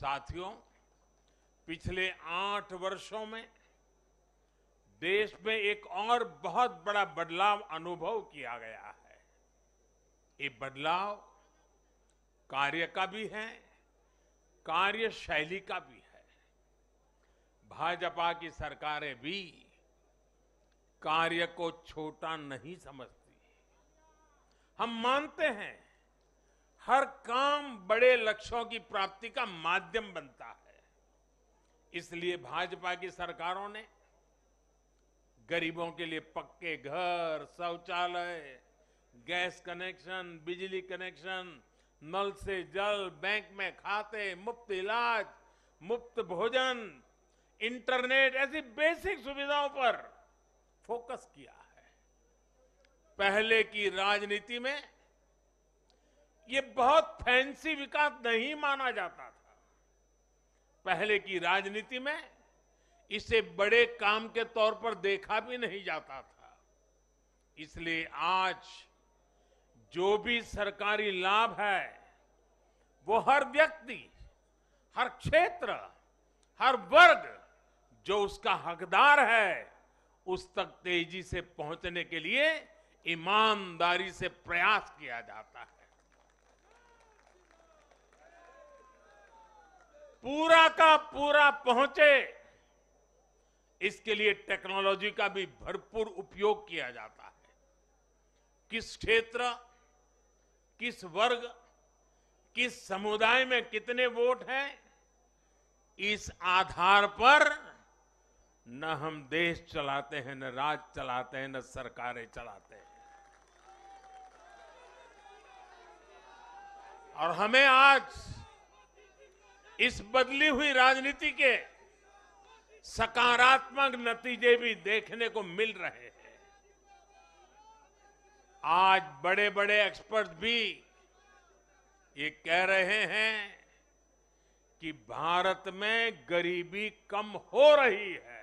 साथियों पिछले आठ वर्षों में देश में एक और बहुत बड़ा बदलाव अनुभव किया गया है ये बदलाव कार्य का भी है कार्यशैली का भी है भाजपा की सरकारें भी कार्य को छोटा नहीं समझती हम मानते हैं हर काम बड़े लक्ष्यों की प्राप्ति का माध्यम बनता है इसलिए भाजपा की सरकारों ने गरीबों के लिए पक्के घर शौचालय गैस कनेक्शन बिजली कनेक्शन नल से जल बैंक में खाते मुफ्त इलाज मुफ्त भोजन इंटरनेट ऐसी बेसिक सुविधाओं पर फोकस किया है पहले की राजनीति में ये बहुत फैंसी विकास नहीं माना जाता था पहले की राजनीति में इसे बड़े काम के तौर पर देखा भी नहीं जाता था इसलिए आज जो भी सरकारी लाभ है वो हर व्यक्ति हर क्षेत्र हर वर्ग जो उसका हकदार है उस तक तेजी से पहुंचने के लिए ईमानदारी से प्रयास किया जाता है पूरा का पूरा पहुंचे इसके लिए टेक्नोलॉजी का भी भरपूर उपयोग किया जाता है किस क्षेत्र किस वर्ग किस समुदाय में कितने वोट हैं इस आधार पर न हम देश चलाते हैं न राज चलाते हैं न सरकारें चलाते हैं और हमें आज इस बदली हुई राजनीति के सकारात्मक नतीजे भी देखने को मिल रहे हैं आज बड़े बड़े एक्सपर्ट भी ये कह रहे हैं कि भारत में गरीबी कम हो रही है